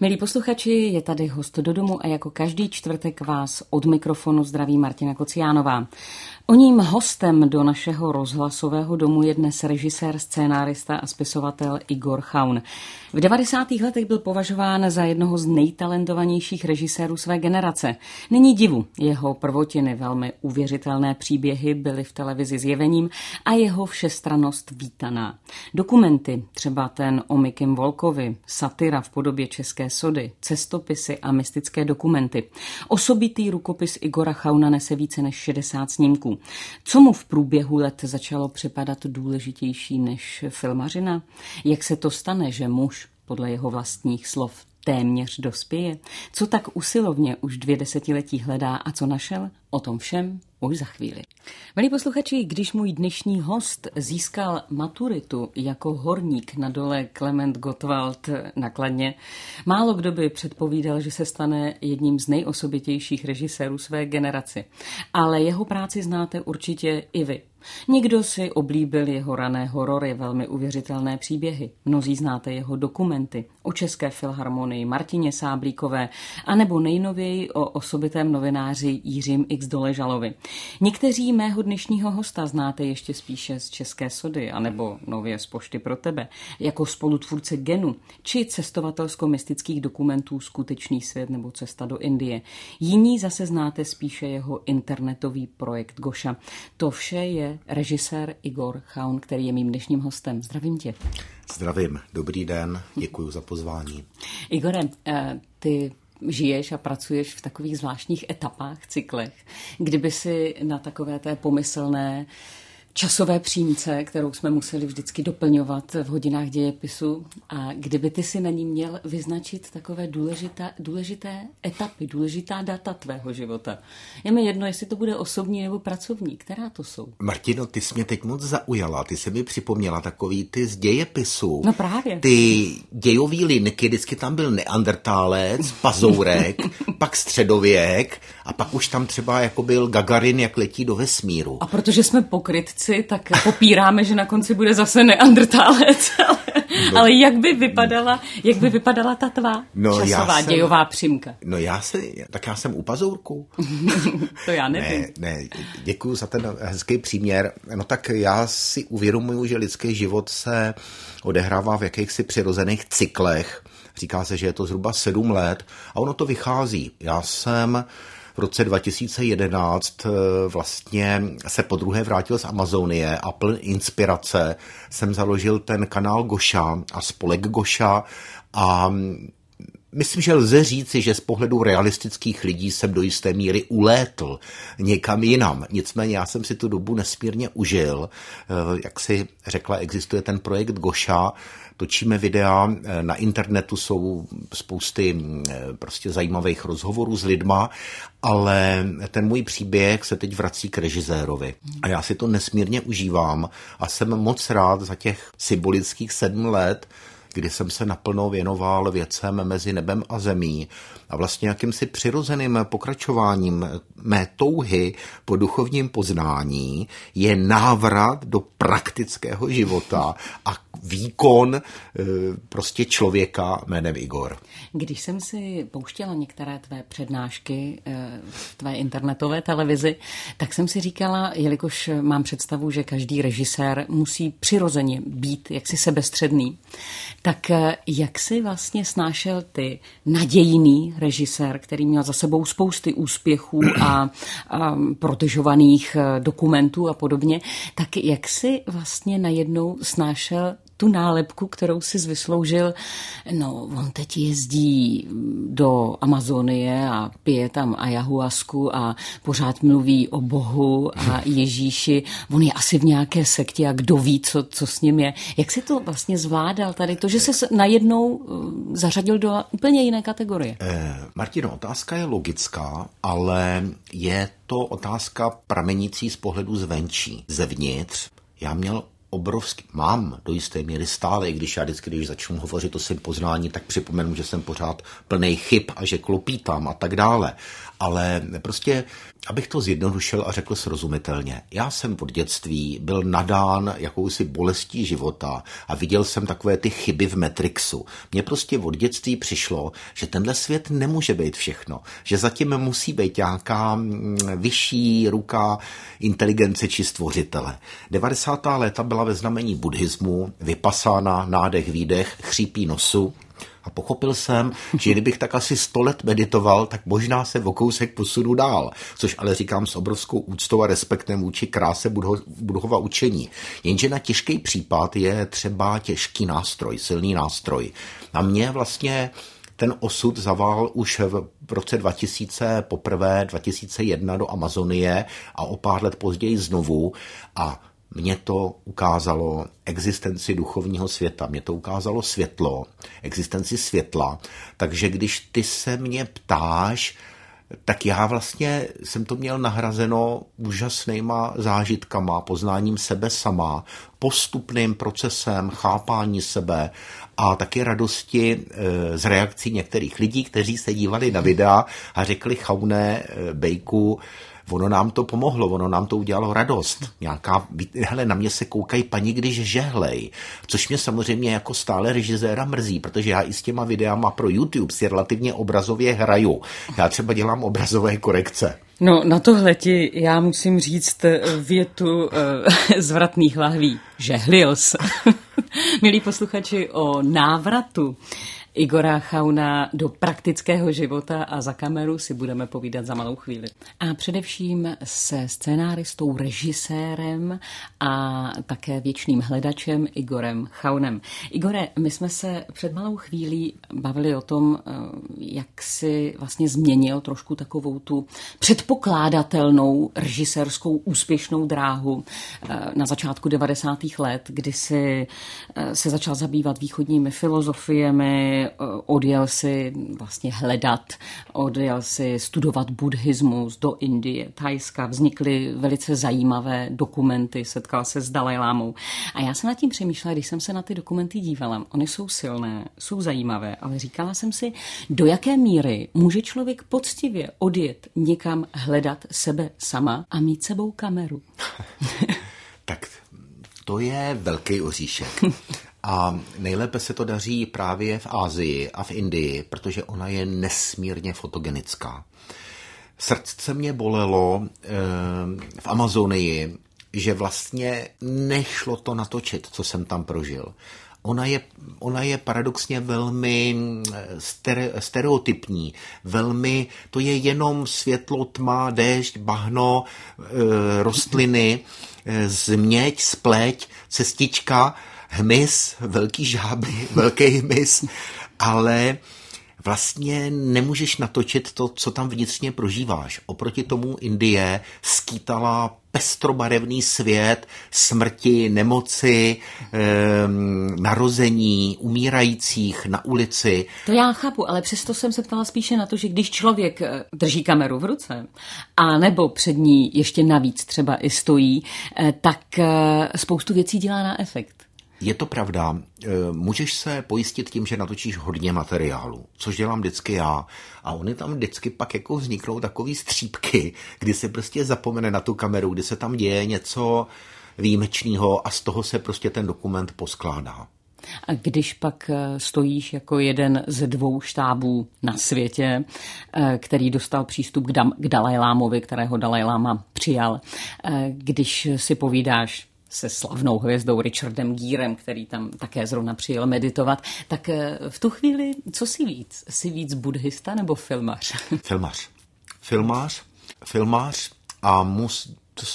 Milí posluchači, je tady host do domu a jako každý čtvrtek vás od mikrofonu zdraví Martina Kociánová. O ním hostem do našeho rozhlasového domu je dnes režisér, scénárista a spisovatel Igor Chaun. V 90. letech byl považován za jednoho z nejtalentovanějších režisérů své generace. Není divu, jeho prvotiny, velmi uvěřitelné příběhy byly v televizi zjevením a jeho všestranost vítaná. Dokumenty, třeba ten o Mikem Volkovi, satira v podobě české sody, cestopisy a mystické dokumenty. Osobitý rukopis Igora Chauna nese více než 60 snímků. Co mu v průběhu let začalo připadat důležitější než filmařina? Jak se to stane, že muž podle jeho vlastních slov téměř dospěje? Co tak usilovně už dvě desetiletí hledá a co našel? O tom všem už za chvíli. Milí posluchači, když můj dnešní host získal maturitu jako horník na dole Klement Gottwald na Kladně, málo kdo by předpovídal, že se stane jedním z nejosobitějších režisérů své generaci. Ale jeho práci znáte určitě i vy. Někdo si oblíbil jeho rané horory, velmi uvěřitelné příběhy. Mnozí znáte jeho dokumenty o České filharmonii Martině Sáblíkové a nebo nejnověji o osobitém novináři Jiřím X. Doležalovi. Někteří mého dnešního hosta znáte ještě spíše z České sody, nebo nově z Pošty pro tebe, jako spolutvůrce Genu, či cestovatelsko-mystických dokumentů Skutečný svět nebo Cesta do Indie. Jiní zase znáte spíše jeho internetový projekt Goša. To vše je režisér Igor Chaun, který je mým dnešním hostem. Zdravím tě. Zdravím, dobrý den, děkuji za pozvání. Igore, eh, ty žiješ a pracuješ v takových zvláštních etapách, cyklech. Kdyby si na takové té pomyslné časové přímce, kterou jsme museli vždycky doplňovat v hodinách dějepisu. A kdyby ty si na ní měl vyznačit takové důležité, důležité etapy, důležitá data tvého života. Je mi jedno, jestli to bude osobní nebo pracovní, která to jsou. Martino, ty jsi mě teď moc zaujala, ty se mi připomněla takový ty z dějepisu. No právě. Ty dějový linky, vždycky tam byl neandertálec, pazourek, pak středověk a pak už tam třeba jako byl Gagarin, jak letí do vesmíru. A protože jsme pokrytci, tak popíráme, že na konci bude zase neandrtálec. Ale, no. jak by vypadala, jak by vypadala ta tvá no, časová jsem, dějová přímka? No já se, tak já jsem u pazourku. to já nevím. Ne, ne, děkuju za ten hezký příměr. No tak já si uvědomuju, že lidský život se odehrává v jakýchsi přirozených cyklech Říká se, že je to zhruba sedm let a ono to vychází. Já jsem v roce 2011 eh, vlastně se po druhé vrátil z Amazonie a pln inspirace jsem založil ten kanál Goša a spolek Goša a Myslím, že lze říci, že z pohledu realistických lidí jsem do jisté míry ulétl někam jinam. Nicméně já jsem si tu dobu nesmírně užil. Eh, jak si řekla, existuje ten projekt Goša, točíme videa, eh, na internetu jsou spousty mm, eh, prostě zajímavých rozhovorů s lidma, ale ten můj příběh se teď vrací k režisérovi. A já si to nesmírně užívám a jsem moc rád za těch symbolických sedm let, kdy jsem se naplno věnoval věcem mezi nebem a zemí a vlastně jakýmsi přirozeným pokračováním mé touhy po duchovním poznání je návrat do praktického života a výkon e, prostě člověka jménem Igor. Když jsem si pouštěla některé tvé přednášky e, v tvé internetové televizi, tak jsem si říkala, jelikož mám představu, že každý režisér musí přirozeně být jaksi sebestředný, tak eh, jak jsi vlastně snášel ty nadějný režisér, který měl za sebou spousty úspěchů a, a protežovaných eh, dokumentů a podobně, tak jak jsi vlastně najednou snášel tu nálepku, kterou si vysloužil, no on teď jezdí do Amazonie a pije tam ayahuasku a pořád mluví o Bohu a Ježíši. On je asi v nějaké sektě a kdo ví, co, co s ním je. Jak si to vlastně zvládal tady? To, že se najednou eh, zařadil do úplně jiné kategorie. Eh, Martino, otázka je logická, ale je to otázka pramenící z pohledu zvenčí. Zevnitř já měl obrovský, mám do jisté míry stále, i když já vždycky, když začnu hovořit o svém poznání, tak připomenu, že jsem pořád plný chyb a že klopítám a tak dále. Ale prostě Abych to zjednodušil a řekl srozumitelně, já jsem od dětství byl nadán jakousi bolestí života a viděl jsem takové ty chyby v Matrixu. Mně prostě od dětství přišlo, že tenhle svět nemůže být všechno, že zatím musí být nějaká mm, vyšší ruka inteligence či stvořitele. 90. léta byla ve znamení buddhismu, vypasána nádech, výdech, chřípí nosu, a pochopil jsem, že kdybych tak asi sto let meditoval, tak možná se o kousek posunu dál, což ale říkám s obrovskou úctou a respektem vůči kráse budho, Budhova učení. Jenže na těžký případ je třeba těžký nástroj, silný nástroj. Na mě vlastně ten osud zavál už v roce 2000 poprvé, 2001 do Amazonie a o pár let později znovu a mě to ukázalo existenci duchovního světa, mě to ukázalo světlo, existenci světla. Takže když ty se mě ptáš, tak já vlastně jsem to měl nahrazeno úžasnýma zážitkama, poznáním sebe sama, postupným procesem chápání sebe a taky radosti eh, z reakcí některých lidí, kteří se dívali na videa a řekli chauné eh, bejku, ono nám to pomohlo, ono nám to udělalo radost. Nějaká, hele, na mě se koukají paní, když žehlej, což mě samozřejmě jako stále režiséra mrzí, protože já i s těma videama pro YouTube si relativně obrazově hraju. Já třeba dělám obrazové korekce. No, na tohle ti já musím říct eh, větu eh, z vratných lahví. Žehlil se. Milí posluchači, o návratu Igora Chauna do praktického života a za kameru si budeme povídat za malou chvíli. A především se scénáristou, režisérem a také věčným hledačem Igorem Chaunem. Igore, my jsme se před malou chvílí bavili o tom, eh, jak si vlastně změnil trošku takovou tu předpokládatelnou režisérskou úspěšnou dráhu eh, na začátku 90. let, kdy si eh, se začal zabývat východními filozofiemi, Eh, odjel si vlastně hledat, odjel si studovat buddhismus do Indie, Thajska. Vznikly velice zajímavé dokumenty, setkal se s Dalajlámou. A já jsem nad tím přemýšlela, když jsem se na ty dokumenty dívala. Ony jsou silné, jsou zajímavé, ale říkala jsem si, do jaké míry může člověk poctivě odjet někam hledat sebe sama a mít sebou kameru. tak to je velký oříšek. A nejlépe se to daří právě v Ázii a v Indii, protože ona je nesmírně fotogenická. Srdce mě bolelo eh, v Amazonii, že vlastně nešlo to natočit, co jsem tam prožil. Ona je, ona je paradoxně velmi eh, stere, stereotypní, velmi, to je jenom světlo, tma, déšť, bahno, e, rostliny, změť, spleť, cestička, hmyz, velký žáby, velký hmyz, ale vlastně nemůžeš natočit to, co tam vnitřně prožíváš. Oproti tomu Indie skýtala pestrobarevný svět, smrti, nemoci, eh, narození, umírajících na ulici. To já chápu, ale přesto jsem se ptala spíše na to, že když člověk eh, drží kameru v ruce, a nebo před ní ještě navíc třeba i stojí, eh, tak eh, spoustu věcí dělá na efekt. Je to pravda. Eh, můžeš se pojistit tím, že natočíš hodně materiálu, což dělám vždycky já. A oni tam vždycky pak jako vzniknou takový střípky, kdy se prostě zapomene na tu kameru, kdy se tam děje něco výjimečného a z toho se prostě ten dokument poskládá. A když pak eh, stojíš jako jeden ze dvou štábů na světě, eh, který dostal přístup k, dam, k Dalajlámovi, kterého Dalajláma přijal, když si povídáš se slavnou hvězdou Richardem Gírem, který tam také zrovna přijel meditovat. Tak eh, v tu chvíli, co si víc? Jsi víc buddhista nebo filmař? Filmař. filmář, filmář a mus,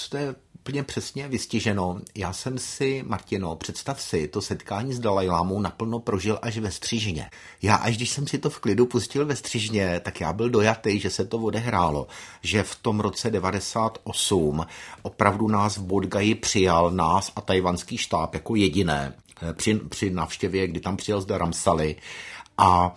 to je úplně přesně vystiženo. Já jsem si, Martino, představ si, to setkání s Dalajlámou naplno prožil až ve Střižně. Já až když jsem si to v klidu pustil ve Střižně, tak já byl dojatý, že se to odehrálo, že v tom roce 98 opravdu nás v Bodgaji přijal, nás a tajvanský štáb jako jediné eh, při, při návštěvě, kdy tam přijel zde Ramsali a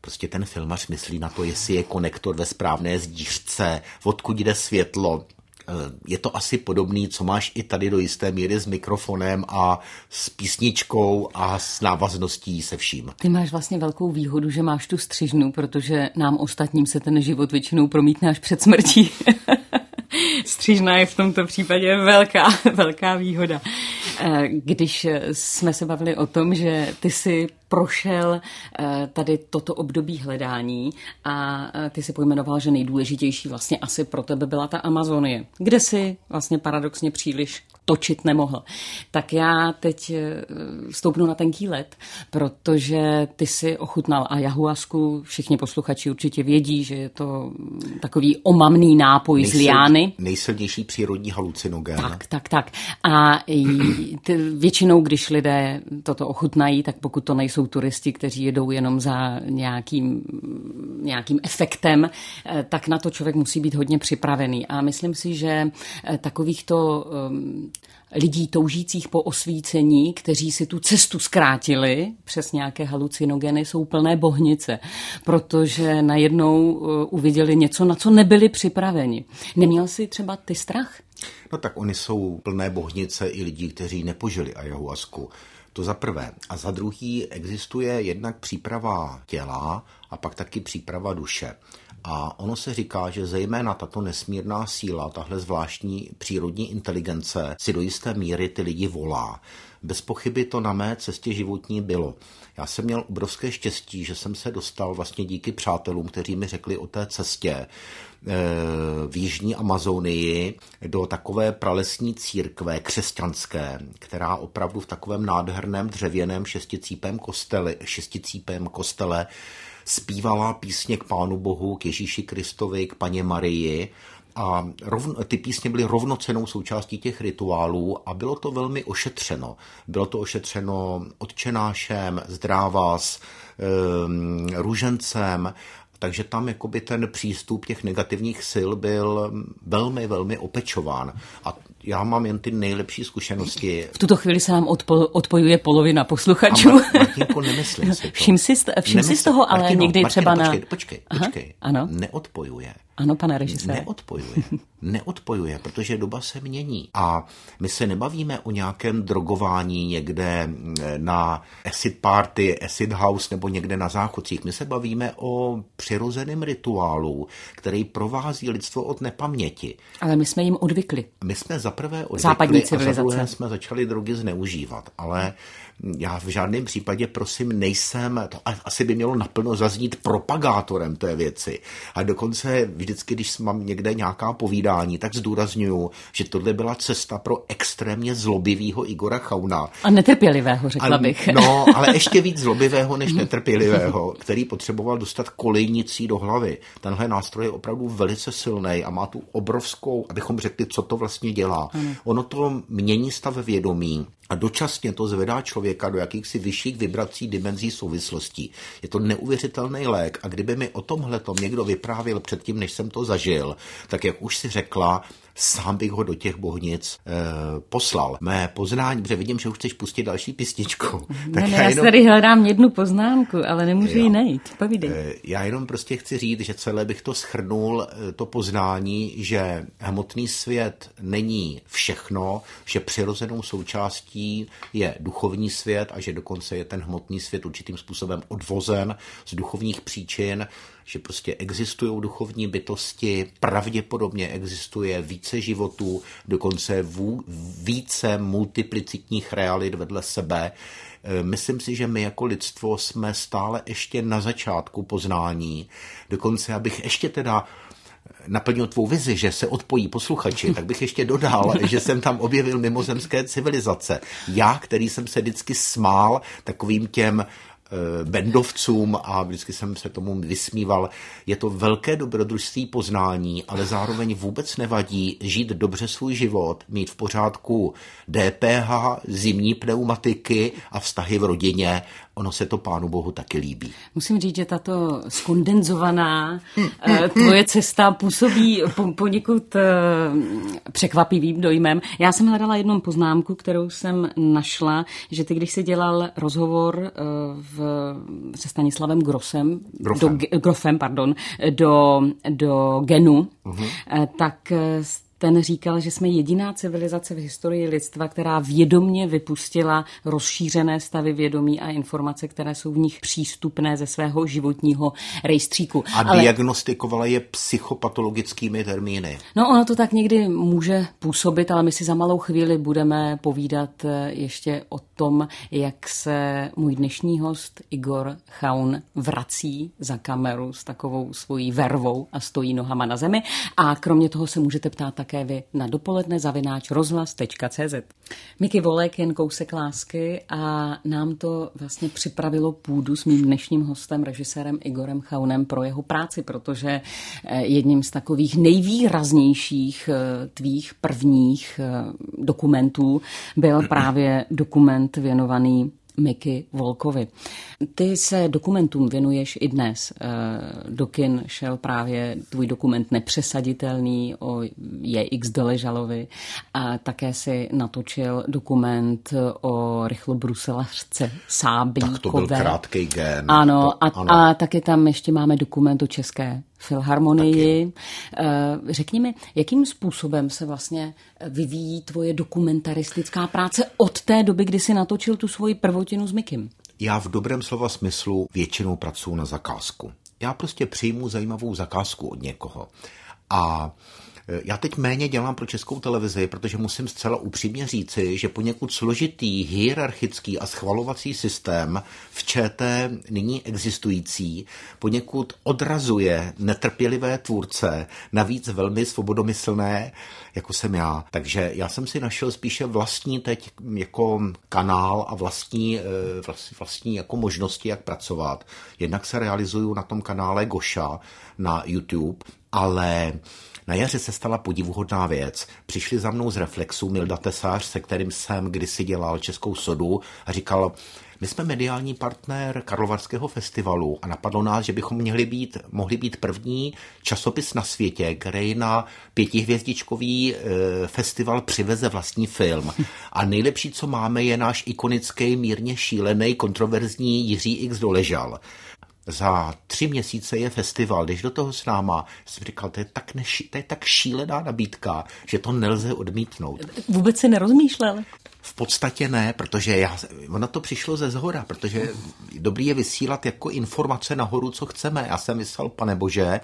prostě ten filmař myslí na to, jestli je konektor ve správné zdířce, odkud jde světlo, Eh, je to asi podobný, co máš i tady do jisté míry s mikrofonem a s písničkou a s návazností se vším. Ty máš vlastně velkou výhodu, že máš tu střižnu, protože nám ostatním se ten život většinou promítne až před smrtí. střížná je v tomto případě velká, velká výhoda. Eh, když jsme se bavili o tom, že ty si prošel eh, tady toto období hledání a eh, ty si pojmenoval, že nejdůležitější vlastně asi pro tebe byla ta Amazonie, kde si vlastně paradoxně příliš točit nemohl. Tak já teď eh, stoupnu na tenký let, protože ty si ochutnal a jahuasku, všichni posluchači určitě vědí, že je to takový omamný nápoj Nejsil, z liány. Nejsilnější přírodní halucinogen. Tak, tak, tak. A většinou, když lidé toto ochutnají, tak pokud to nejsou turisti, kteří jedou jenom za nějakým, nějakým efektem, eh, tak na to člověk musí být hodně připravený. A myslím si, že eh, takovýchto ehm, lidí toužících po osvícení, kteří si tu cestu zkrátili přes nějaké halucinogeny, jsou plné bohnice, protože najednou eh, uviděli něco, na co nebyli připraveni. Neměl jsi třeba ty strach? No tak oni jsou plné bohnice i lidí, kteří nepožili ayahuasku. To za prvé. A za druhý existuje jednak příprava těla a pak taky příprava duše. A ono se říká, že zejména tato nesmírná síla, tahle zvláštní přírodní inteligence si do jisté míry ty lidi volá. Bez pochyby to na mé cestě životní bylo. Já jsem měl obrovské štěstí, že jsem se dostal vlastně díky přátelům, kteří mi řekli o té cestě eh, v jižní Amazonii do takové pralesní církve křesťanské, která opravdu v takovém nádherném dřevěném šesticípém kostele, šesticípém kostele zpívala písně k Pánu Bohu, k Ježíši Kristovi, k Paně Marii a rovno, ty písně byly rovnocenou součástí těch rituálů a bylo to velmi ošetřeno. Bylo to ošetřeno odčenášem, um, ehm, růžencem, takže tam jakoby ten přístup těch negativních sil byl velmi, velmi opečován. A já mám jen ty nejlepší zkušenosti. V tuto chvíli se nám odpo, odpojuje polovina posluchačů. Martinko, nemyslím si to. Všim si, všim si z toho, ale Martino, někdy Martino, třeba na... Počkej, počkej, Aha, počkej. Ano. Neodpojuje. Ano, pane režisére. Neodpojuje. Neodpojuje, protože doba se mění. A my se nebavíme o nějakém drogování někde eh, na acid party, acid house nebo někde na záchodcích. My se bavíme o přirozeném rituálu, který provází lidstvo od nepaměti. Ale my jsme jim odvykli. My jsme za prvé odvykli Západní civilizace. a za druhé jsme začali drogy zneužívat, ale já v žádném případě, prosím, nejsem, to asi by mělo naplno zaznít propagátorem té věci. A dokonce vždycky, když mám někde nějaká povídání, tak zdůraznuju, že tohle byla cesta pro extrémně zlobivého Igora Chauna. A netrpělivého, řekla a, bych. No, ale ještě víc zlobivého než netrpělivého, který potřeboval dostat kolejnicí do hlavy. Tenhle nástroj je opravdu velice silný a má tu obrovskou, abychom řekli, co to vlastně dělá, ano. Ono to mění stav vědomí a dočasně to zvedá člověka do jakýchsi vyšších vibrací dimenzí souvislostí. Je to neuvěřitelný lék a kdyby mi o tomhle někdo vyprávěl předtím, než jsem to zažil, tak jak už si řekla, sám bych ho do těch bohnic e, poslal. Mé poznání, protože vidím, že už chceš pustit další písničku. Tak ne, já, já jenom... tady hledám jednu poznámku, ale nemůžu jo. ji najít. Povídej. E, já jenom prostě chci říct, že celé bych to schrnul, eh, to poznání, že hmotný svět není všechno, že přirozenou součástí je duchovní svět a že dokonce je ten hmotný svět určitým způsobem odvozen z duchovních příčin, že prostě existují duchovní bytosti, pravděpodobně existuje více životů, dokonce vů, více multiplicitních realit vedle sebe. E, myslím si, že my jako lidstvo jsme stále ještě na začátku poznání. Dokonce, abych ještě teda naplnil tvou vizi, že se odpojí posluchači, tak bych ještě dodal, že jsem tam objevil mimozemské civilizace. Já, který jsem se vždycky smál takovým těm Eh, bendovcům a vždycky jsem se tomu vysmíval. Je to velké dobrodružství poznání, ale zároveň vůbec nevadí žít dobře svůj život, mít v pořádku DPH, zimní pneumatiky a vztahy v rodině ono se to Pánu Bohu taky líbí. Musím říct, že tato skondenzovaná eh, tvoje cesta působí poněkud eh, překvapivým dojmem. Já jsem hledala jednu poznámku, kterou jsem našla, že ty, když jsi dělal rozhovor eh, v, se Stanislavem Grosem, Grofem, do, Grofem pardon, do, do Genu, uh-huh. tak ten říkal, že jsme jediná civilizace v historii lidstva, která vědomně vypustila rozšířené stavy vědomí a informace, které jsou v nich přístupné ze svého životního rejstříku. A Ale... diagnostikovala je psychopatologickými termíny. No ono to tak někdy může působit, ale my si za malou chvíli budeme povídat eh, ještě o tom, jak se můj dnešní host Igor Chaun vrací za kameru s takovou svojí vervou a stojí nohama na zemi. A kromě toho se můžete ptát také také vy na dopoledne zavináč rozhlas.cz. Miky Volek, jen kousek lásky a nám to vlastně připravilo půdu s mým dnešním hostem, režisérem Igorem Chaunem pro jeho práci, protože eh, jedním z takových nejvýraznějších eh, tvých prvních eh, dokumentů byl právě dokument věnovaný Miky Volkovi. Ty se dokumentům věnuješ i dnes. Eh, Do kin šel právě tvůj dokument Nepřesaditelný o JX Deležalovi a také si natočil dokument o rychlobruselařce Sáblíkové. Tak to byl krátký gen. Ano, to, a, ano. a taky tam ještě máme dokument o české filharmonii. Taky. Eh, řekni mi, jakým způsobem se vlastně vyvíjí tvoje dokumentaristická práce od té doby, kdy jsi natočil tu svoji prvotinu s Mikim? Já v dobrém slova smyslu většinou pracuji na zakázku. Já prostě přijmu zajímavou zakázku od někoho. A já teď méně dělám pro českou televizi, protože musím zcela upřímně říci, že poněkud složitý hierarchický a schvalovací systém v ČT nyní existující poněkud odrazuje netrpělivé tvůrce, navíc velmi svobodomyslné, jako jsem já. Takže já jsem si našel spíše vlastní teď jako kanál a vlastní, eh, vlastní jako možnosti, jak pracovat. Jednak se realizuju na tom kanále Goša na YouTube, ale na jaře se stala podivuhodná věc. Přišli za mnou z Reflexu Milda Tesář, se kterým jsem kdysi dělal Českou sodu a říkal, my jsme mediální partner Karlovarského festivalu a napadlo nás, že bychom měli být, mohli být první časopis na světě, který na pětihvězdičkový e, festival přiveze vlastní film. A nejlepší, co máme, je náš ikonický, mírně šílený, kontroverzní Jiří X Doležal za tři měsíce je festival, když do toho s náma, jsem říkal, to je, tak neši, to je tak šílená nabídka, že to nelze odmítnout. Vůbec si nerozmýšlel? V podstatě ne, protože já, ono to přišlo ze zhora, protože dobrý je vysílat jako informace nahoru, co chceme. Já jsem myslel, pane bože,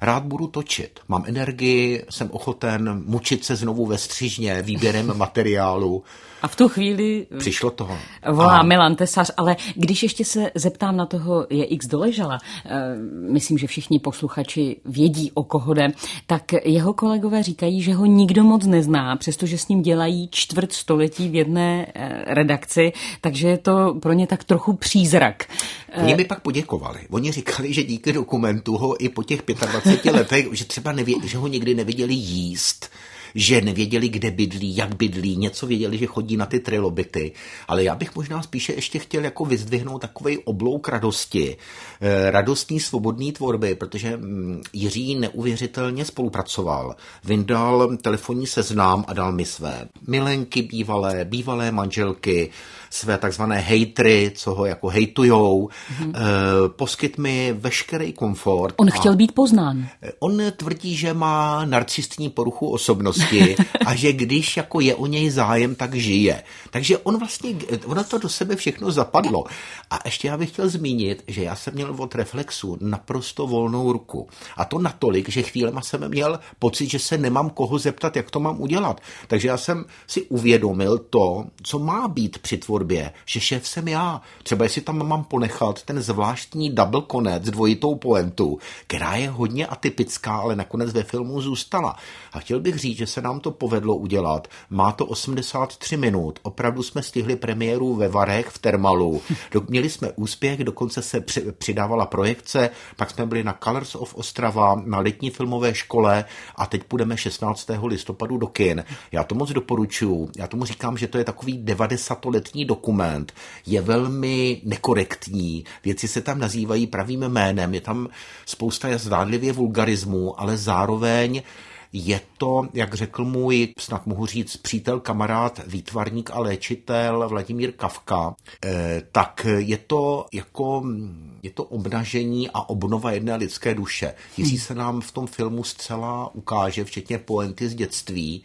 rád budu točit. Mám energii, jsem ochoten mučit se znovu ve střížně výběrem materiálu. A v tu chvíli eh, přišlo toho. Volá a... Milan Tesař, ale když ještě se zeptám na toho je X doležela, eh, myslím, že všichni posluchači vědí, o koho jde, tak jeho kolegové říkají, že ho nikdo moc nezná, přestože s ním dělají čtvrt století v jedné eh, redakci, takže je to pro ně tak trochu přízrak. Oni mi pak poděkovali. Oni říkali, že díky dokumentu ho i po těch 25 20 letech, že třeba nevě, že ho nikdy neviděli jíst, že nevěděli, kde bydlí, jak bydlí, něco věděli, že chodí na ty trilobity. Ale já bych možná spíše ještě chtěl jako vyzdvihnout takový oblouk radosti, Eh, radostní, svobodný tvorby, protože mm, Jiří neuvěřitelně spolupracoval. Vyndal telefonní seznám a dal mi své milenky bývalé, bývalé manželky, své takzvané hejtry, co ho jako hejtujou. Mm-hmm. Poskyt mi veškerý komfort. On chtěl být poznán. Eh, on tvrdí, že má narcistní poruchu osobnosti a že když jako je o něj zájem, tak žije. Takže on vlastně, ono to do sebe všechno zapadlo. A ještě já bych chtěl zmínit, že já jsem měl měl od reflexu naprosto volnou ruku. A to natolik, že chvílema jsem měl pocit, že se nemám koho zeptat, jak to mám udělat. Takže já jsem si uvědomil to, co má být při tvorbě, že šéf jsem já. Třeba jestli tam mám ponechat ten zvláštní double konec, dvojitou poentu, která je hodně atypická, ale nakonec ve filmu zůstala. A chtěl bych říct, že se nám to povedlo udělat. Má to 83 minut. Opravdu jsme stihli premiéru ve Varech v Termalu. Měli jsme úspěch, dokonce se při dávala projekce, pak jsme byli na Colors of Ostrava, na letní filmové škole a teď půjdeme 16. listopadu do kin. Já to moc doporučuju, já tomu říkám, že to je takový 90-letní dokument, je velmi nekorektní, věci se tam nazývají pravým jménem, je tam spousta zdánlivě vulgarismu, ale zároveň je to, jak řekl můj, snad mohu říct, přítel, kamarád, výtvarník a léčitel Vladimír Kavka, eh, tak je to jako je to obnažení a obnova jedné lidské duše. Jiří hmm. se nám v tom filmu zcela ukáže, včetně poenty z dětství,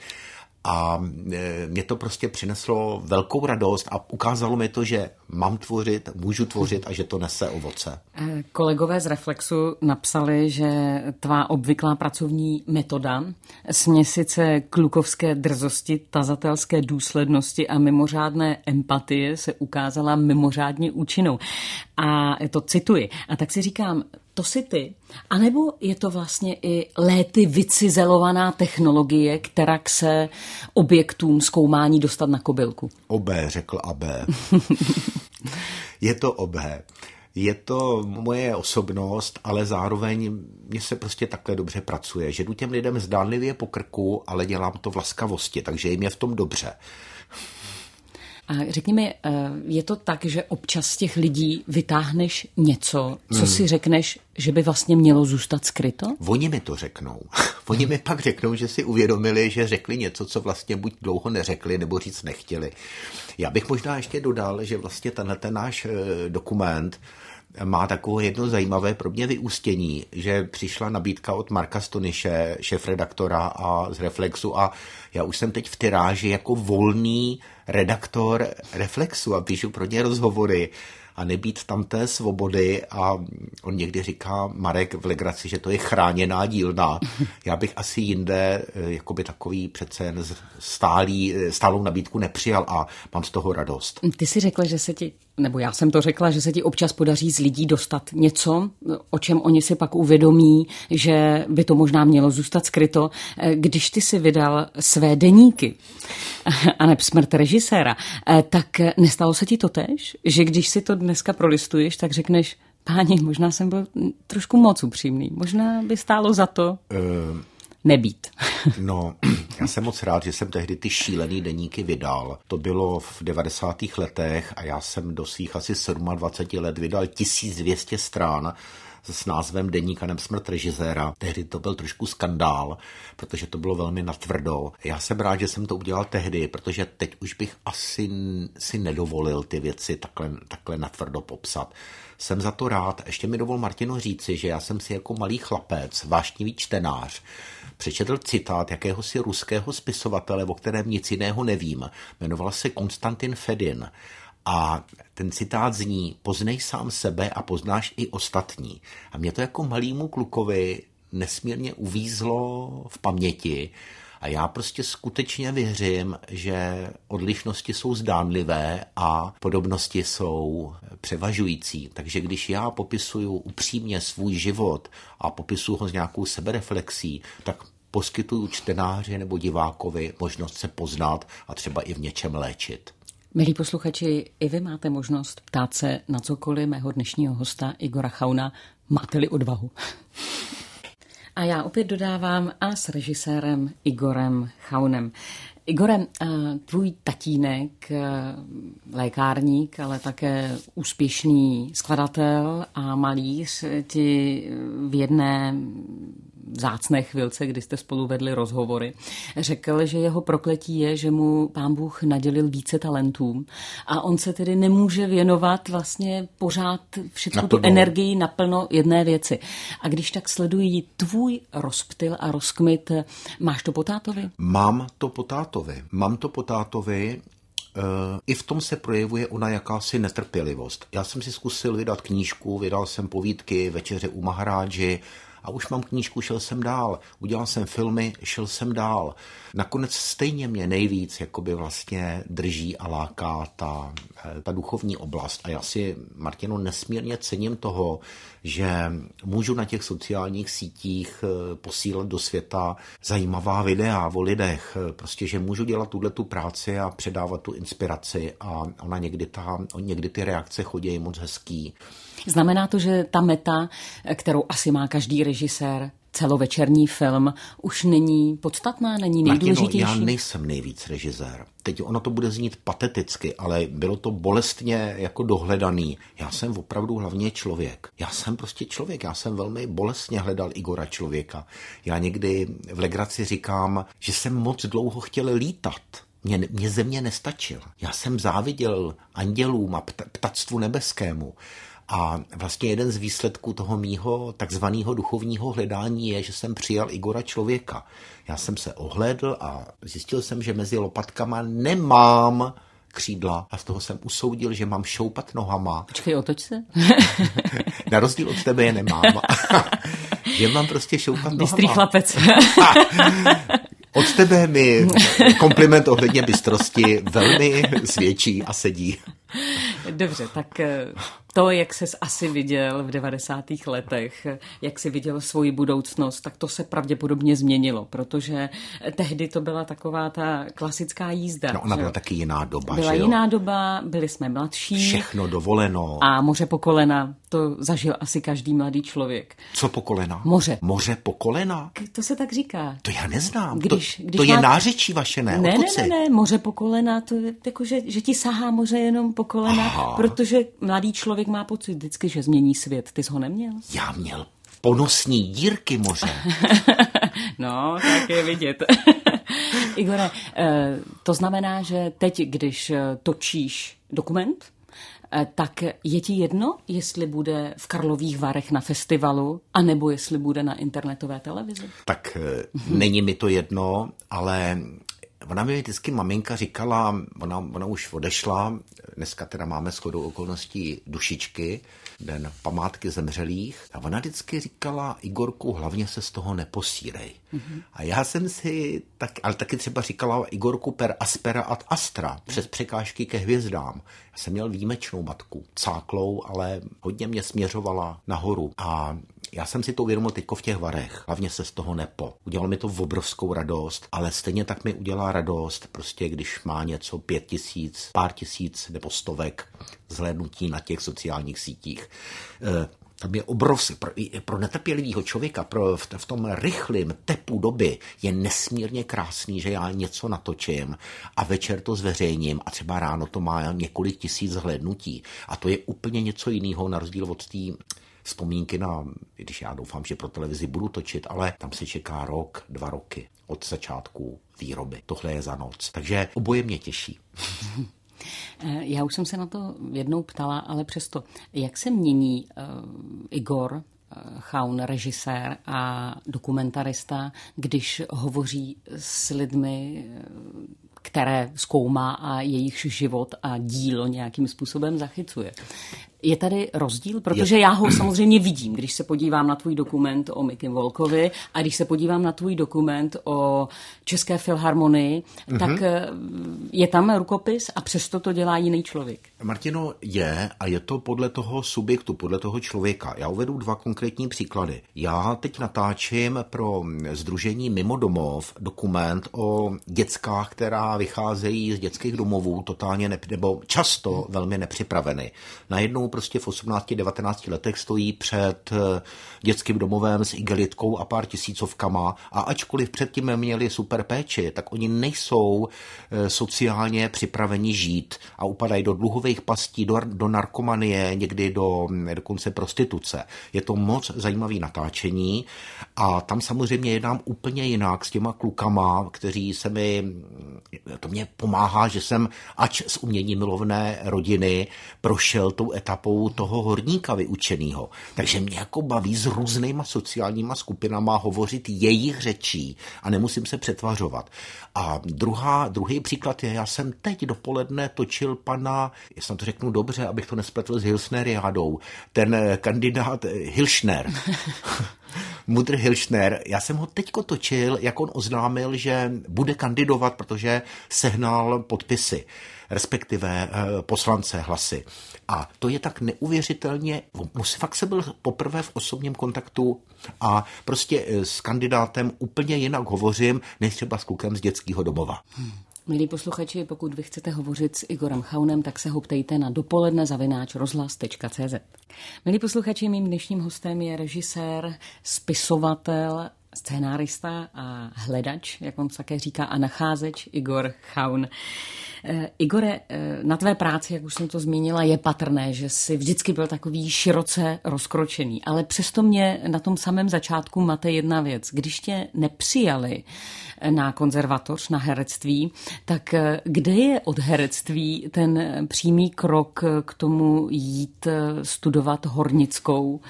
a e, mě to prostě přineslo velkou radost a ukázalo mi to, že mám tvořit, můžu tvořit a že to nese ovoce. E, kolegové z Reflexu napsali, že tvá obvyklá pracovní metoda, směsice klukovské drzosti, tazatelské důslednosti a mimořádné empatie se ukázala mimořádně účinnou. A to cituji. A tak si říkám, to si ty. A nebo je to vlastně i léty vycizelovaná technologie, která k se objektům zkoumání dostat na kobylku? Obé, řekl AB. je to obé. Je to moje osobnost, ale zároveň mně se prostě takhle dobře pracuje, že jdu těm lidem zdánlivě po krku, ale dělám to laskavosti, takže jim je v tom dobře. A řekni mi, eh, je to tak, že občas z těch lidí vytáhneš něco, co hmm. si řekneš, že by vlastně mělo zůstat skryto? Oni mi to řeknou. Oni mi pak řeknou, že si uvědomili, že řekli něco, co vlastně buď dlouho neřekli, nebo říct nechtěli. Já bych možná ještě dodal, že vlastně tenhle ten náš eh, dokument má takové jedno zajímavé pro mě vyústění, že přišla nabídka od Marka Stoniše, šéf-redaktora a z Reflexu a já už jsem teď v tiráži jako volný redaktor Reflexu a píšu pro ně rozhovory a nebýt tam té svobody a on někdy říká Marek v legraci, že to je chráněná dílna. Já bych asi jinde eh, jakoby takový přece jen stálý, eh, stálou nabídku nepřijal a mám z toho radost. Ty si řekla, že se ti nebo já jsem to řekla, že se ti občas podaří z lidí dostat něco, o čem oni si pak uvědomí, že by to možná mělo zůstat skryto. Eh, když ty si vydal své deníky a ne smrt režiséra, eh, tak nestalo se ti to tež, že když si to dneska prolistuješ, tak řekneš, páni, možná jsem byl trošku moc upřímný, možná by stálo za to. Uh nebýt. no, já jsem moc rád, že jsem tehdy ty šílený deníky vydal. To bylo v 90. letech a já jsem do svých asi 27 let vydal 1200 strán s názvem Deníka smrt režiséra. Tehdy to byl trošku skandál, protože to bylo velmi natvrdo. Já jsem rád, že jsem to udělal tehdy, protože teď už bych asi si nedovolil ty věci takhle, takhle natvrdo popsat. Jsem za to rád. Ještě mi dovol Martino říci, že já jsem si jako malý chlapec, vášnivý čtenář, přečetl citát jakéhosi ruského spisovatele, o kterém nic jiného nevím. Jmenoval se Konstantin Fedin. A ten citát zní, poznej sám sebe a poznáš i ostatní. A mě to jako malýmu klukovi nesmírně uvízlo v paměti. A já prostě skutečně věřím, že odlišnosti jsou zdánlivé a podobnosti jsou převažující. Takže když já popisuju upřímně svůj život a popisuju ho s nějakou sebereflexí, tak poskytuju čtenáři nebo divákovi možnost se poznat a třeba i v něčem léčit. Milí posluchači, i vy máte možnost ptát se na cokoliv mého dnešního hosta Igora Chauna. Máte-li odvahu? A já opět dodávám a s režisérem Igorem Chaunem. Igore, eh, tvůj tatínek, eh, lékárník, ale také úspěšný skladatel a malíř eh, ti v jedné zácné chvilce, kdy jste spolu vedli rozhovory, řekl, že jeho prokletí je, že mu pán Bůh nadělil více talentů a on se tedy nemůže věnovat vlastně pořád všechnu tu energii naplno jedné věci. A když tak sledují tvůj rozptyl a rozkmit, máš to potátovi? Mám to potátovi. Mám to potátovi eh, i v tom se projevuje ona jakási netrpělivost. Já jsem si zkusil vydat knížku, vydal jsem povídky, večeře u Mahráči, a už mám knížku, šel jsem dál, udělal jsem filmy, šel jsem dál. Nakonec stejně mě nejvíc jakoby vlastně drží a láká ta, eh, ta duchovní oblast. A já si, Martino, nesmírně cením toho, že můžu na těch sociálních sítích eh, posílat do světa zajímavá videa o lidech. Eh, prostě, že můžu dělat tuhle tu práci a předávat tu inspiraci a ona někdy, ta, někdy ty reakce chodí moc hezký. Znamená to, že ta meta, kterou asi má každý režisér, celovečerní film už není podstatná, není nejdůležitější? Martino, já nejsem nejvíc režisér. Teď ono to bude znít pateticky, ale bylo to bolestně jako dohledaný. Já jsem opravdu hlavně člověk. Já jsem prostě člověk, já jsem velmi bolestně hledal Igora člověka. Já někdy v legraci říkám, že jsem moc dlouho chtěl lítat. Mě, mě země nestačila. Já jsem záviděl andělům a ptactvu nebeskému. A vlastně jeden z výsledků toho mýho takzvaného duchovního hledání je, že jsem přijal Igora člověka. Já jsem se ohledl a zjistil jsem, že mezi lopatkama nemám křídla a z toho jsem usoudil, že mám šoupat nohama. Počkej, otoč se. Na rozdíl od tebe je nemám. že mám prostě šoupat Bystrý nohama. chlapec. od tebe mi kompliment ohledně bystrosti velmi svědčí a sedí. Dobře, tak eh, to, jak ses asi viděl v 90. letech, jak si viděl svoji budoucnost, tak to se pravděpodobně změnilo, protože tehdy to byla taková ta klasická jízda. No ona byla že? taky jiná doba, Byla že jo? jiná doba, byli jsme mladší. Všechno dovoleno. A moře po kolena, to zažil asi každý mladý člověk. Co po kolena? Moře. Moře po kolena? K- to se tak říká. To já neznám. Když, to, když to má... je nářečí vaše, ne? Ne, ne, ne, ne, moře po kolena, to je jako, že, že ti sahá moře jenom po po kolena, Aha. protože mladý člověk má pocit vždycky, že změní svět. Ty jsi ho neměl? Já měl ponosní dírky možná. no, tak je vidět. Igore, eh, to znamená, že teď, když eh, točíš dokument, eh, tak je ti jedno, jestli bude v Karlových Varech na festivalu, anebo jestli bude na internetové televizi? Tak není mi to jedno, ale ona mi vždycky maminka říkala, ona, ona už odešla, dneska teda máme shodou okolností dušičky, den památky zemřelých, a ona vždycky říkala, Igorku, hlavně se z toho neposírej. Mm-hmm. A já jsem si, tak, ale taky třeba říkala Igorku per aspera ad astra, přes překážky ke hvězdám. Já jsem měl výjimečnou matku, cáklou, ale hodně mě směřovala nahoru. A já jsem si to uvědomil teďko v těch varech, hlavně se z toho nepo. Udělalo mi to v obrovskou radost, ale stejně tak mi udělá radost, prostě když má něco pět tisíc, pár tisíc nebo stovek zhlédnutí na těch sociálních sítích. Eh, tam je obrovský, pro, pro netrpělivého člověka, pro, v, v tom rychlém tepu doby je nesmírně krásný, že já něco natočím a večer to zveřejním a třeba ráno to má několik tisíc zhlédnutí A to je úplně něco jiného na rozdíl od té vzpomínky na, když já doufám, že pro televizi budu točit, ale tam se čeká rok, dva roky od začátku výroby. Tohle je za noc. Takže oboje mě těší. Já už jsem se na to jednou ptala, ale přesto, jak se mění uh, Igor eh, Chaun, režisér a dokumentarista, když hovoří s lidmi, eh, které zkoumá a jejich život a dílo nějakým způsobem zachycuje. Je tady rozdíl? Protože je... já ho samozřejmě vidím, když se podívám na tvůj dokument o Mickey Volkovi a když se podívám na tvůj dokument o České filharmonii, mm-hmm. tak eh, je tam rukopis a přesto to dělá jiný člověk. Martino, je a je to podle toho subjektu, podle toho člověka. Já uvedu dva konkrétní příklady. Já teď natáčím pro Združení Mimo domov dokument o dětskách, která vycházejí z dětských domovů totálně ne, nebo často velmi nepřipraveny. Najednou prostě v 18-19 letech stojí před eh, dětským domovem s igelitkou a pár tisícovkama a ačkoliv předtím měli super péči, tak oni nejsou eh, sociálně připraveni žít a upadají do dluhových pastí, do, do narkomanie, někdy do hm, dokonce prostituce. Je to moc zajímavý natáčení a tam samozřejmě jednám úplně jinak s těma klukama, kteří se mi, hm, to mě pomáhá, že jsem ač z umění milovné rodiny prošel tou etapou chápou toho horníka vyučenýho. Takže mě jako baví s různýma sociálníma skupinama hovořit jejich řečí a nemusím se přetvařovat. A druhá, druhý příklad je, já jsem teď dopoledne točil pana, jestli to řeknu dobře, abych to nespletl s Hilsneriádou, ten eh, kandidát eh, Hilšner. Mudr Hilšner, já jsem ho teďko točil, jak on oznámil, že bude kandidovat, protože sehnal podpisy respektive eh, poslance hlasy. A to je tak neuvěřitelně, fakt se byl poprvé v osobním kontaktu a prostě eh, s kandidátem úplně jinak hovořím, než třeba s klukem z dětského domova. Hmm. Milí posluchači, pokud vy chcete hovořit s Igorem Chaunem, tak se ho ptejte na dopoledne zavináč rozhlas.cz. Milí posluchači, mým dnešním hostem je režisér, spisovatel scénárista a hledač, jak on také říká, a nacházeč Igor Chaun. Eh, Igore, eh, na tvé práci, jak už jsem to zmínila, je patrné, že jsi vždycky byl takový široce rozkročený, ale přesto mě na tom samém začátku máte jedna věc. Když tě nepřijali eh, na konzervatoř, na herectví, tak kde je od herectví ten přímý krok k tomu jít studovat hornickou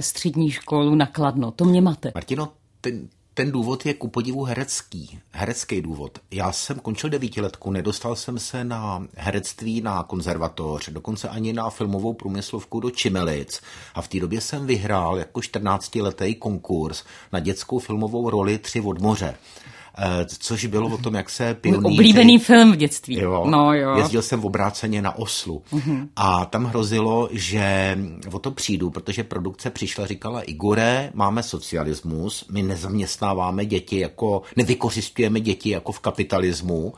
střední školu na Kladno? To mě máte. Martino, ten, ten důvod je ku podivu herecký, herecký důvod. Já jsem končil devítiletku, nedostal jsem se na herectví na konzervatoř, dokonce ani na filmovou průmyslovku do Čimelic. A v té době jsem vyhrál jako 14-letý konkurs na dětskou filmovou roli Tři od moře. Eh, což bylo o tom, jak se pionýři... Můj oblíbený film v dětství. Jo, no, jo. Jezdil jsem v obráceně na Oslu uh-huh. a tam hrozilo, že o to přijdu, protože produkce přišla, říkala, Igore, máme socialismus, my nezaměstnáváme děti jako, nevykořistujeme děti jako v kapitalismu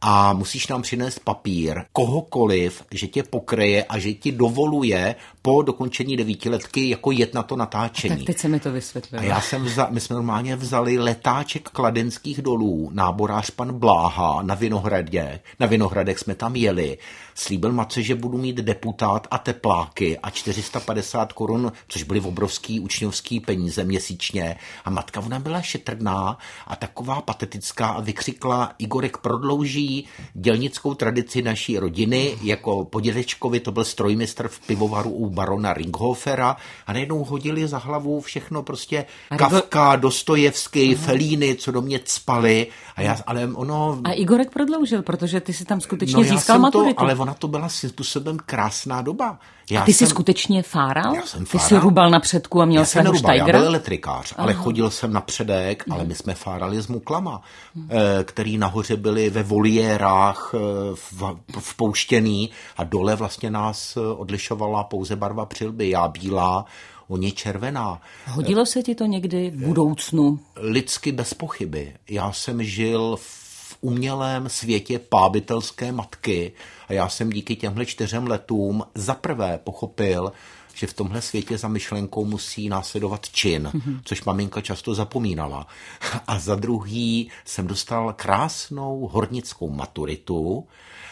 a musíš nám přinést papír kohokoliv, že tě pokryje a že ti dovoluje po dokončení devítiletky jako jet na to natáčení. A tak teď se mi to vysvětlil. A já jsem vzal, my jsme normálně vzali letáček kladenských dolů, náborář pan Bláha na Vinohradě. Na Vinohradech jsme tam jeli. Slíbil matce, že budu mít deputát a tepláky a 450 korun, což byly obrovský učňovský peníze měsíčně. A matka, ona byla šetrná a taková patetická a vykřikla, Igorek prodlouží dělnickou tradici naší rodiny, jako podědečkovi to byl strojmistr v pivovaru u barona Ringhofera a najednou hodili za hlavu všechno prostě a Kafka, Dostojevský, huh Felíny, co do mě cpali. A já, ale ono... A Igorek prodloužil, protože ty si tam skutečně no, získal maturitu. To, ale ona to byla způsobem krásná doba. Já a ty jsem, jsi skutečně fáral? Já jsem fáral. Ty jsi rubal na předku a měl jsem nerubal, já byl elektrikář, Aha. ale chodil jsem na předek, mhm. ale my jsme fárali s muklama, hmm. který nahoře byli ve voliérách eh, v, vpouštěný a dole vlastně nás eh, odlišovala pouze barva přilby. Já bílá, oni červená. Hodilo se ti to někdy v budoucnu? Lidsky bez pochyby. Já jsem žil v umělém světě pábitelské matky. A já jsem díky těmhle čtyřem letům zaprvé pochopil, že v tomhle světě za myšlenkou musí následovat čin, mm-hmm. což maminka často zapomínala. A za druhý jsem dostal krásnou hornickou maturitu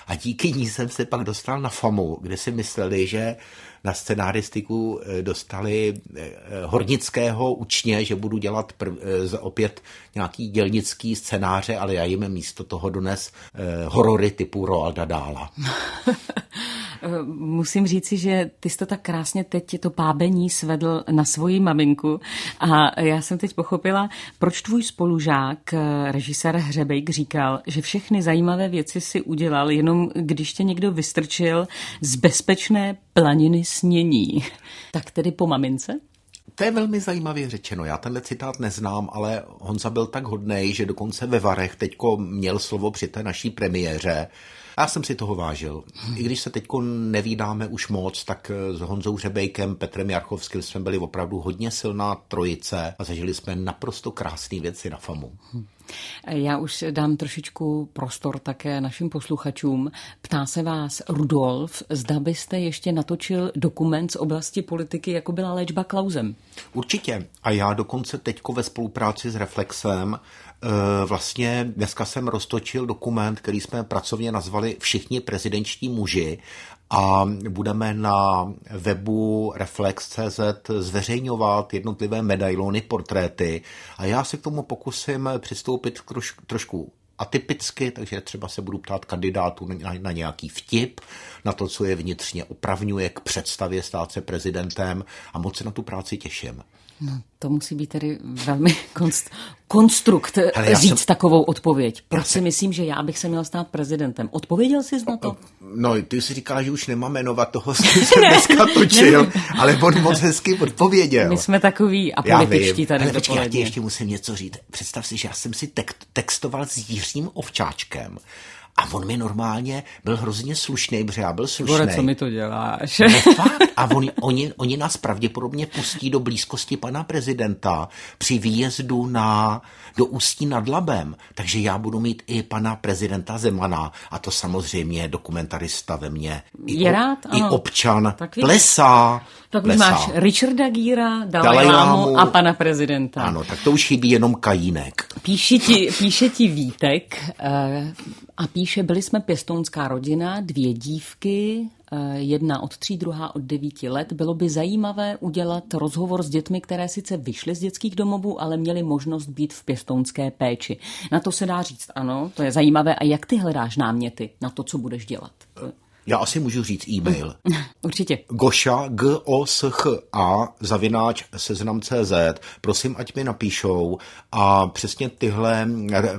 a díky ní jsem se pak dostal na FAMu, kde si mysleli, že na scenáristiku eh, dostali eh, eh, hornického učně, že budu dělat prv, opět nějaký dělnický scénáře, ale já jim místo toho dones horory typu Roalda Dála. Eh, musím říci, že ty jsi to tak krásně teď to pábení svedl na svoji maminku a já jsem teď pochopila, proč tvůj spolužák, eh, režisér Hřebejk, říkal, že všechny zajímavé věci si udělal jenom, když tě někdo vystrčil z bezpečné planiny snění. Tak tedy po mamince? To je velmi zajímavě řečeno. Já tenhle citát neznám, ale Honza byl tak hodnej, že dokonce ve Varech teďko měl slovo při té naší premiéře já jsem si toho vážil. I když se teď nevídáme už moc, tak eh, s Honzou Řebejkem, Petrem Jarchovským jsme byli opravdu hodně silná trojice a zažili jsme naprosto krásné věci na FAMu. Já už dám trošičku prostor také našim posluchačům. Ptá se vás Rudolf, zda byste ještě natočil dokument z oblasti politiky, jako byla léčba Klausem. Určitě. A já dokonce teďko ve spolupráci s Reflexem eh, Vlastně dneska jsem roztočil dokument, který jsme pracovně nazvali Všichni prezidenční muži a budeme na webu Reflex.cz zveřejňovat jednotlivé medailony, portréty a já se k tomu pokusím přistoupit troš, trošku atypicky, takže třeba se budu ptát kandidátů na, na nějaký vtip, na to, co je vnitřně opravňuje k představě stát se prezidentem a moc se na tu práci těším. No, to musí být tedy velmi konst, konstrukt Hele, eh, říct jsem... takovou odpověď. Proč si myslím, že já bych se měl stát prezidentem? Odpověděl jsi na to? No, ty jsi říkal, že už nemáme jmenovat toho, co jsem dneska točil, ale on moc hezky odpověděl. My jsme takový političtí tady Hele, počkej, já ti ještě musím něco říct. Představ si, že já jsem si tek- textoval s Jiřím Ovčáčkem a on mi normálně byl hrozně slušný, protože já byl slušný. Bore, co mi to děláš? No fakt. A on, oni, oni nás pravděpodobně pustí do blízkosti pana prezidenta při výjezdu na, do Ústí nad Labem. Takže já budu mít i pana prezidenta Zemana a to samozřejmě dokumentarista ve mně. I Je o, rád? I ano. občan. Tak plesá. Tak už máš Richarda Gíra, Dalajlámu a pana prezidenta. Ano, tak to už chybí jenom kajínek. Píše ti, píše ti Vítek uh, a píše píše, byli jsme pěstounská rodina, dvě dívky, eh, jedna od tří, druhá od devíti let. Bylo by zajímavé udělat rozhovor s dětmi, které sice vyšly z dětských domovů, ale měly možnost být v pěstounské péči. Na to se dá říct, ano, to je zajímavé. A jak ty hledáš náměty na to, co budeš dělat? Eh, já asi můžu říct e-mail. Určitě. Goša, g o s ch a zavináč seznam.cz. Prosím, ať mi napíšou a přesně tyhle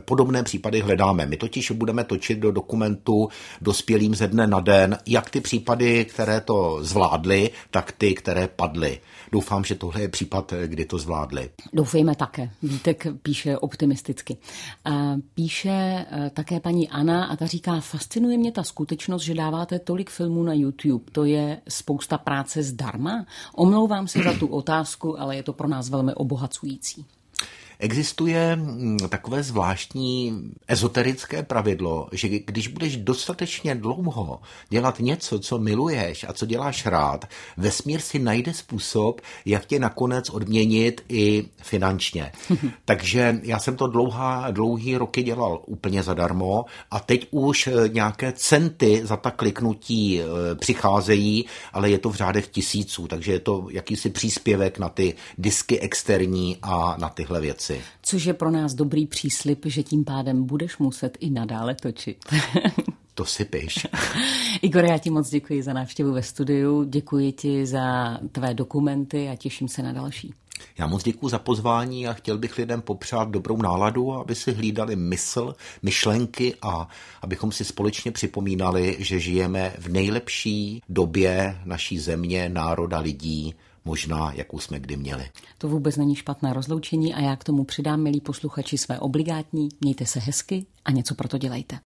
podobné případy hledáme. My totiž budeme točit do dokumentu dospělým ze dne na den, jak ty případy, které to zvládly, tak ty, které padly. Doufám, že tohle je případ, kdy to zvládli. Doufejme také. Vítek píše optimisticky. Eh, píše eh, také paní Anna a ta říká, fascinuje mě ta skutečnost, že dáváte tolik filmů na YouTube. To je spousta práce zdarma. Omlouvám se za tu otázku, ale je to pro nás velmi obohacující. Existuje mm, takové zvláštní ezoterické pravidlo, že když budeš dostatečně dlouho dělat něco, co miluješ a co děláš rád, vesmír si najde způsob, jak tě nakonec odměnit i finančně. Takže já jsem to dlouhá, dlouhý roky dělal úplně zadarmo a teď už eh, nějaké centy za ta kliknutí eh, přicházejí, ale je to v řádech tisíců, takže je to jakýsi příspěvek na ty disky externí a na tyhle věci práci. Což je pro nás dobrý příslip, že tím pádem budeš muset i nadále točit. to si píš. Igor, já ti moc děkuji za návštěvu ve studiu, děkuji ti za tvé dokumenty a těším se na další. Já moc děkuji za pozvání a chtěl bych lidem popřát dobrou náladu, aby si hlídali mysl, myšlenky a abychom si společně připomínali, že žijeme v nejlepší době naší země, národa, lidí, možná, jakou jsme kdy měli. To vůbec není špatné rozloučení a já k tomu přidám, milí posluchači, své obligátní. Mějte se hezky a něco proto dělejte.